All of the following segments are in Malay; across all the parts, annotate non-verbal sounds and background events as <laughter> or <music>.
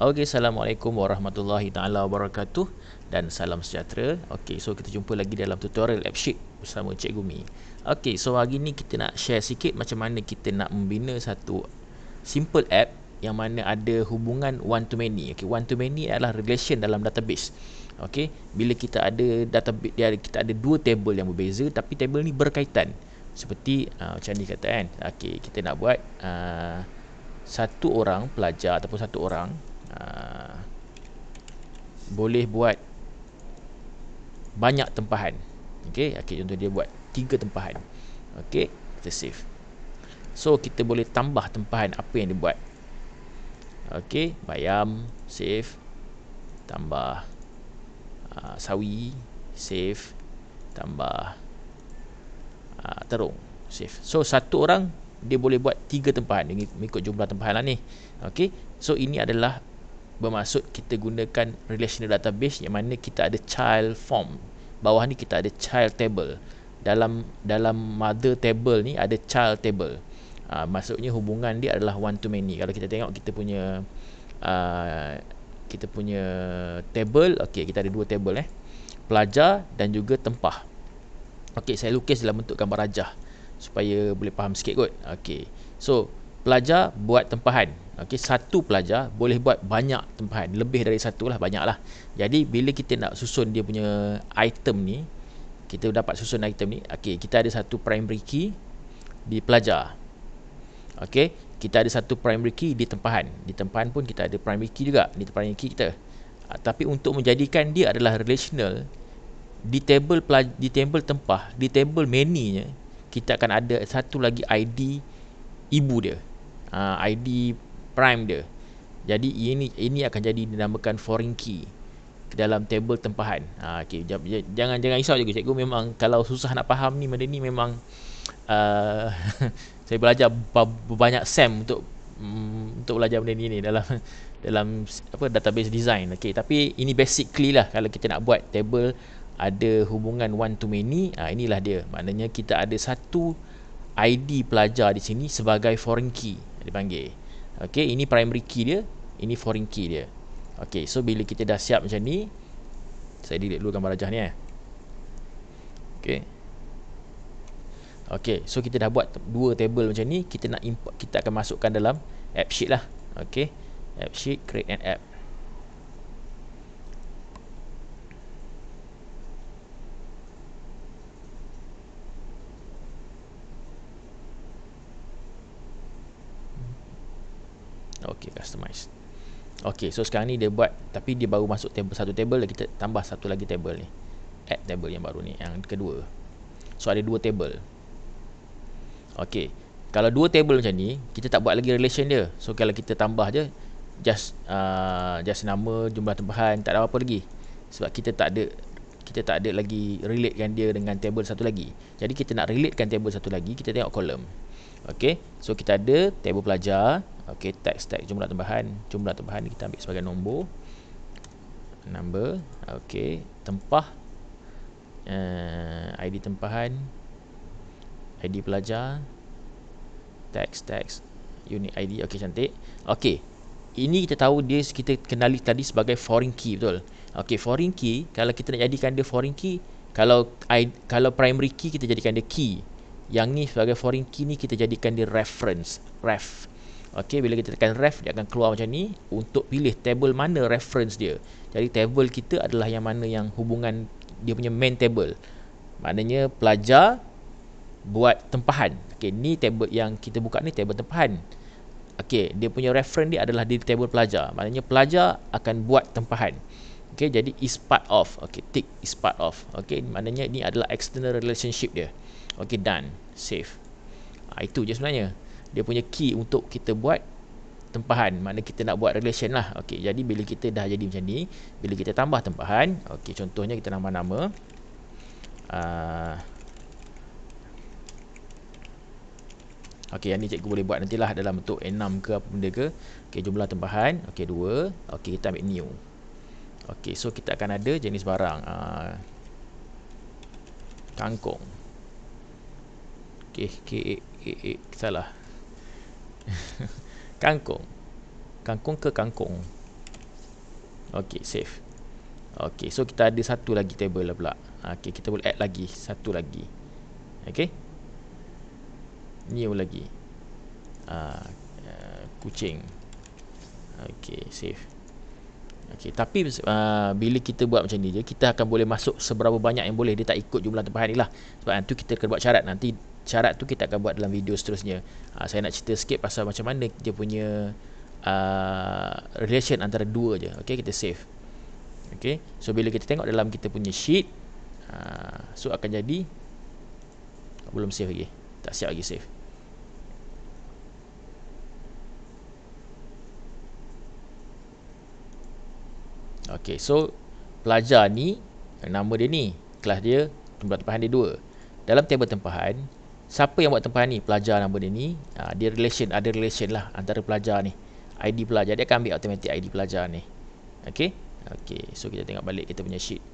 Okey, assalamualaikum warahmatullahi taala wabarakatuh dan salam sejahtera. Okey, so kita jumpa lagi dalam tutorial AppSheet bersama Cikgu Mi. Okey, so hari ni kita nak share sikit macam mana kita nak membina satu simple app yang mana ada hubungan one to many. Okey, one to many adalah relation dalam database. Okey, bila kita ada database dia kita ada dua table yang berbeza tapi table ni berkaitan. Seperti uh, macam ni kata kan. Okey, kita nak buat uh, satu orang pelajar ataupun satu orang Uh, boleh buat banyak tempahan. Okey, okey contoh dia buat tiga tempahan. Okey, kita save. So kita boleh tambah tempahan apa yang dia buat. Okey, bayam, save. Tambah aa, uh, sawi, save. Tambah aa, uh, terung, save. So satu orang dia boleh buat tiga tempahan mengikut jumlah tempahan lah ni. Okey. So ini adalah bermaksud kita gunakan relational database yang mana kita ada child form bawah ni kita ada child table dalam dalam mother table ni ada child table ha, maksudnya hubungan dia adalah one to many kalau kita tengok kita punya uh, kita punya table okey kita ada dua table eh pelajar dan juga tempah okey saya lukis dalam bentuk gambar rajah supaya boleh faham sikit kot okey so pelajar buat tempahan okey satu pelajar boleh buat banyak tempahan lebih dari satu lah banyak lah jadi bila kita nak susun dia punya item ni kita dapat susun item ni okey kita ada satu primary key di pelajar okey kita ada satu primary key di tempahan di tempahan pun kita ada primary key juga di primary key kita ah, tapi untuk menjadikan dia adalah relational di table pelaj- di table tempah di table many kita akan ada satu lagi id ibu dia uh, ID prime dia. Jadi ini ini akan jadi dinamakan foreign key ke dalam table tempahan. uh, ah, okay. jangan jangan risau juga cikgu memang kalau susah nak faham ni benda ni memang uh, <laughs> saya belajar banyak sem untuk um, untuk belajar benda ni ni dalam dalam apa database design. Okey tapi ini basically lah kalau kita nak buat table ada hubungan one to many, ah inilah dia. Maknanya kita ada satu ID pelajar di sini sebagai foreign key dia panggil okey ini primary key dia ini foreign key dia okey so bila kita dah siap macam ni saya delete dulu gambar rajah ni eh okey okey so kita dah buat dua table macam ni kita nak import kita akan masukkan dalam app sheet lah okey app sheet create an app Okay customize Okay so sekarang ni dia buat Tapi dia baru masuk table satu table Kita tambah satu lagi table ni Add table yang baru ni Yang kedua So ada dua table Okay Kalau dua table macam ni Kita tak buat lagi relation dia So kalau kita tambah je Just uh, Just nama Jumlah tempahan Tak ada apa-apa lagi Sebab kita tak ada Kita tak ada lagi Relatekan dia dengan table satu lagi Jadi kita nak relatekan table satu lagi Kita tengok column Okay So kita ada Table pelajar Okey, tag stack jumlah tambahan. Jumlah tambahan kita ambil sebagai nombor. Number. Okey, tempah. Uh, eh, ID tempahan. ID pelajar. Tag stack. Unit ID. Okey, cantik. Okey. Ini kita tahu dia kita kenali tadi sebagai foreign key betul. Okey, foreign key kalau kita nak jadikan dia foreign key, kalau ID, kalau primary key kita jadikan dia key. Yang ni sebagai foreign key ni kita jadikan dia reference. Ref Okey bila kita tekan ref dia akan keluar macam ni untuk pilih table mana reference dia. Jadi table kita adalah yang mana yang hubungan dia punya main table. Maknanya pelajar buat tempahan. Okey ni table yang kita buka ni table tempahan. Okey dia punya reference dia adalah di table pelajar. Maknanya pelajar akan buat tempahan. Okey jadi is part of. Okey tick is part of. Okey maknanya ni adalah external relationship dia. Okey done. Save. Ha, ah, itu je sebenarnya dia punya key untuk kita buat tempahan mana kita nak buat relation lah okay. jadi bila kita dah jadi macam ni bila kita tambah tempahan okay. contohnya kita nama nama uh, okey yang ni cikgu boleh buat nantilah dalam bentuk enam ke apa benda ke okey jumlah tempahan okey dua okey kita ambil new okey so kita akan ada jenis barang uh, kangkung okey k salah <laughs> kangkung kangkung ke kangkung okay save okay, so kita ada satu lagi table lah pula okey kita boleh add lagi satu lagi okay, new lagi uh, uh, kucing okay save okay tapi uh, bila kita buat macam ni je kita akan boleh masuk seberapa banyak yang boleh dia tak ikut jumlah tempahan ni lah sebab tu kita kena buat syarat nanti syarat tu kita akan buat dalam video seterusnya uh, saya nak cerita sikit pasal macam mana dia punya uh, relation antara dua je okey kita save okey so bila kita tengok dalam kita punya sheet uh, so akan jadi belum save lagi tak siap lagi save Okey, so pelajar ni nama dia ni, kelas dia tempahan dia dua. Dalam tabel tempahan, siapa yang buat tempahan ni pelajar nama dia ni ha, dia relation ada relation lah antara pelajar ni ID pelajar dia akan ambil automatic ID pelajar ni okey okey so kita tengok balik kita punya sheet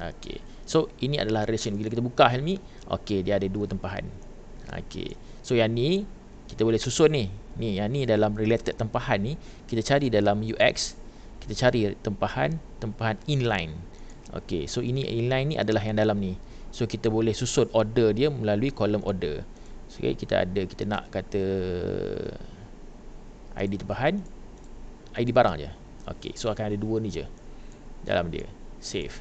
okey so ini adalah relation bila kita buka helmi okey dia ada dua tempahan okey so yang ni kita boleh susun ni ni yang ni dalam related tempahan ni kita cari dalam UX kita cari tempahan tempahan inline okey so ini inline ni adalah yang dalam ni so kita boleh susun order dia melalui kolom order so, okay, kita ada kita nak kata ID tempahan ID barang je okay, so akan ada dua ni je dalam dia save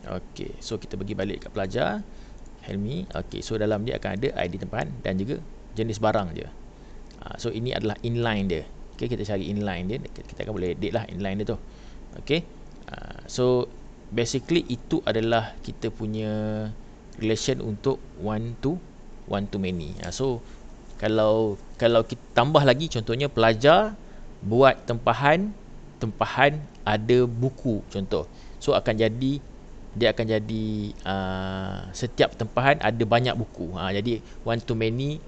Okey, so kita bagi balik kat pelajar Helmi, Okey, so dalam dia akan ada ID tempahan dan juga jenis barang je ha, so ini adalah inline dia Okey, kita cari inline dia kita akan boleh edit lah inline dia tu Okey, ha, so basically itu adalah kita punya relation untuk one to one to many ah, so kalau kalau kita tambah lagi contohnya pelajar buat tempahan tempahan ada buku contoh so akan jadi dia akan jadi uh, setiap tempahan ada banyak buku ha, jadi one to many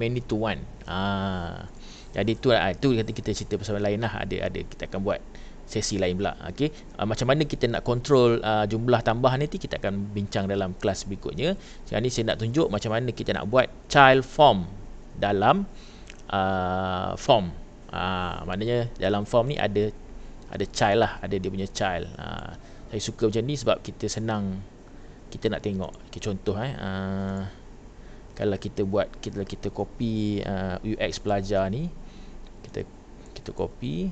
many to one ha, jadi itu itu tu kita cerita pasal lain lah ada ada kita akan buat sesi lain pula okey uh, macam mana kita nak kontrol uh, jumlah tambahan nanti kita akan bincang dalam kelas berikutnya sekarang ni saya nak tunjuk macam mana kita nak buat child form dalam uh, form uh, maknanya dalam form ni ada ada child lah ada dia punya child uh, saya suka macam ni sebab kita senang kita nak tengok okay, contoh eh uh, kalau kita buat kita kita copy uh, UX pelajar ni kita kita copy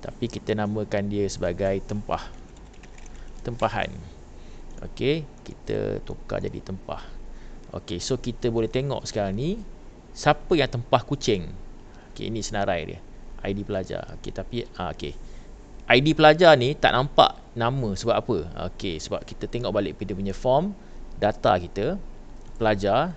tapi kita namakan dia sebagai tempah tempahan okey kita tukar jadi tempah okey so kita boleh tengok sekarang ni siapa yang tempah kucing okey ini senarai dia ID pelajar okey tapi ah, okey ID pelajar ni tak nampak nama sebab apa okey sebab kita tengok balik dia punya form data kita pelajar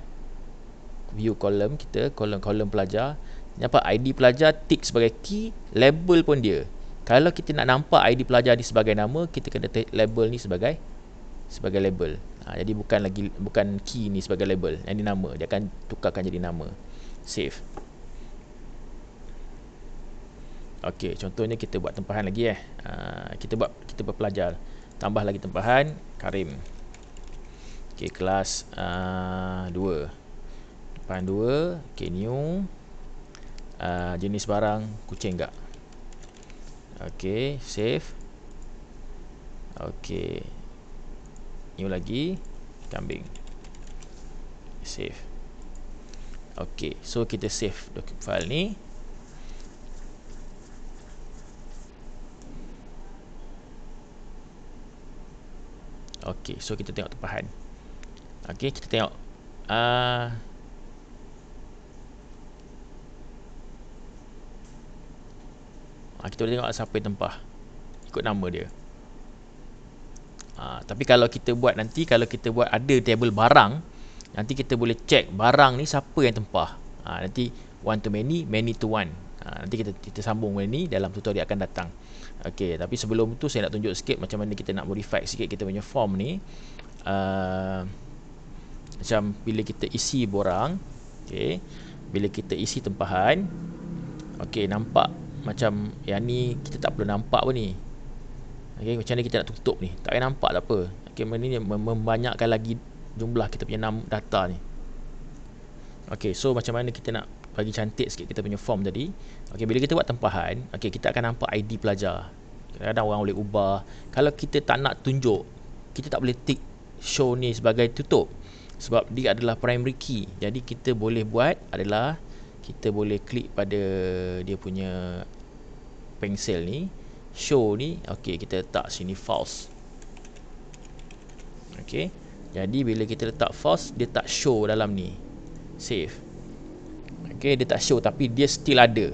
view column kita column-column pelajar apa ID pelajar tick sebagai key label pun dia kalau kita nak nampak ID pelajar ni sebagai nama kita kena label ni sebagai sebagai label ha, jadi bukan lagi bukan key ni sebagai label yang ni nama dia akan tukarkan jadi nama save Okey, contohnya kita buat tempahan lagi eh. Uh, kita buat kita buat pelajar Tambah lagi tempahan Karim. Okey, kelas uh, ah, 2. Tempahan 2, okey new uh, jenis barang kucing enggak okey save okey new lagi kambing save okey so kita save dokumen file ni okey so kita tengok tempahan okey kita tengok uh, ha, kita boleh tengok siapa yang tempah ikut nama dia ha, tapi kalau kita buat nanti kalau kita buat ada table barang nanti kita boleh check barang ni siapa yang tempah ha, nanti one to many many to one ha, nanti kita, kita sambung benda ni dalam tutorial akan datang Okey, tapi sebelum tu saya nak tunjuk sikit macam mana kita nak modify sikit kita punya form ni uh, macam bila kita isi borang okay. bila kita isi tempahan ok nampak macam yang ni kita tak perlu nampak pun ni okay, Macam ni kita nak tutup ni Tak payah nampak tak lah apa okay, Ini membanyakkan lagi jumlah kita punya data ni Okay so macam mana kita nak bagi cantik sikit kita punya form tadi Okay bila kita buat tempahan Okay kita akan nampak ID pelajar Kadang-kadang orang boleh ubah Kalau kita tak nak tunjuk Kita tak boleh tick show ni sebagai tutup Sebab dia adalah primary key Jadi kita boleh buat adalah kita boleh klik pada dia punya pensel ni show ni okey kita letak sini false okey jadi bila kita letak false dia tak show dalam ni save okey dia tak show tapi dia still ada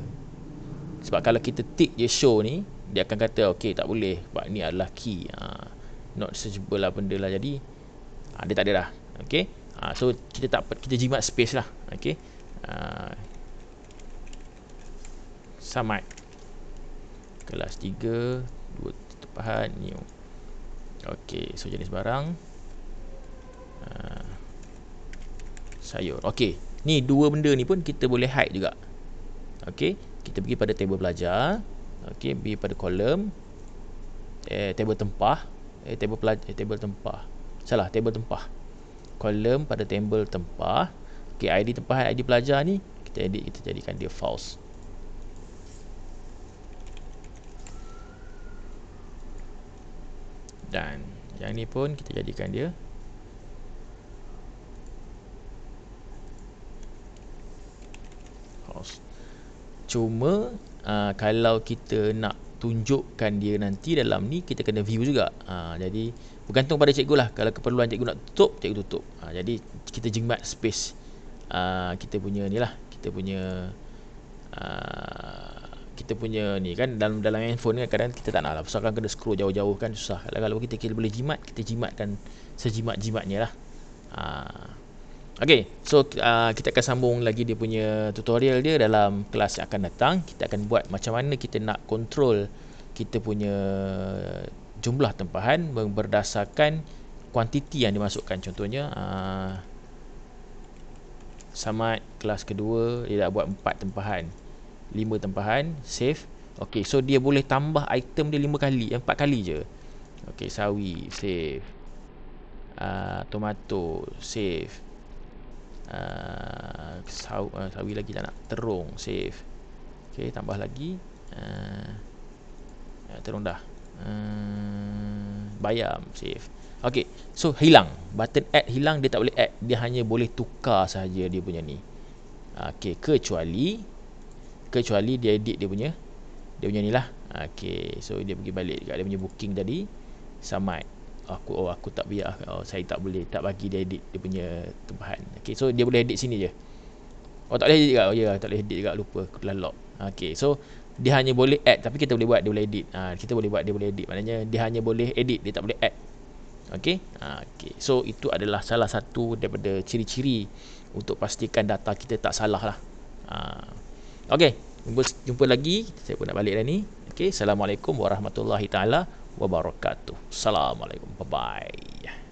sebab kalau kita tick je show ni dia akan kata okey tak boleh sebab ni adalah key ha, not searchable lah benda lah jadi ha, dia tak ada dah okey ha, so kita tak kita jimat space lah okey ha, Samad Kelas 3 Dua tepahan New Ok So jenis barang uh, Sayur Ok Ni dua benda ni pun Kita boleh hide juga Ok Kita pergi pada table pelajar Ok Pergi pada kolom eh, Table tempah eh, Table pelajar eh, Table tempah Salah Table tempah Kolom pada table tempah Ok ID tempah. ID pelajar ni Kita edit Kita jadikan dia false dan yang ni pun kita jadikan dia host cuma uh, kalau kita nak tunjukkan dia nanti dalam ni kita kena view juga uh, jadi bergantung pada cikgu lah kalau keperluan cikgu nak tutup cikgu tutup uh, jadi kita jimat space uh, kita punya ni lah kita punya kita punya ni kan dalam dalam handphone kan kadang kita tak nak lah pasal kan kena scroll jauh-jauh kan susah kalau, kalau kita kira boleh jimat kita jimatkan sejimat-jimatnya lah ha. Okay, so uh, kita akan sambung lagi dia punya tutorial dia dalam kelas yang akan datang Kita akan buat macam mana kita nak kontrol kita punya jumlah tempahan berdasarkan kuantiti yang dimasukkan contohnya uh, Samad kelas kedua dia dah buat empat tempahan Lima tempahan save Okay so dia boleh tambah item dia lima kali eh, empat kali je Okay sawi save uh, ah, Tomato save uh, ah, saw, uh, Sawi lagi tak nak Terung save Okay tambah lagi uh, uh, Terung dah um, Bayam save Okay so hilang Button add hilang dia tak boleh add Dia hanya boleh tukar sahaja dia punya ni Okay kecuali kecuali dia edit dia punya dia punya ni lah okay. so dia pergi balik dekat dia punya booking tadi samad aku oh aku tak biar oh, saya tak boleh tak bagi dia edit dia punya tempahan okay. so dia boleh edit sini je oh tak boleh edit juga oh ya yeah, tak boleh edit juga lupa aku telah lock okay. so dia hanya boleh add tapi kita boleh buat dia boleh edit ha, kita boleh buat dia boleh edit maknanya dia hanya boleh edit dia tak boleh add Okay. Ha, okay. So itu adalah salah satu daripada ciri-ciri untuk pastikan data kita tak salah lah. Ha. Okey, jumpa, jumpa lagi. Saya pun nak balik dah ni. Okey, assalamualaikum warahmatullahi taala wabarakatuh. Assalamualaikum. Bye bye.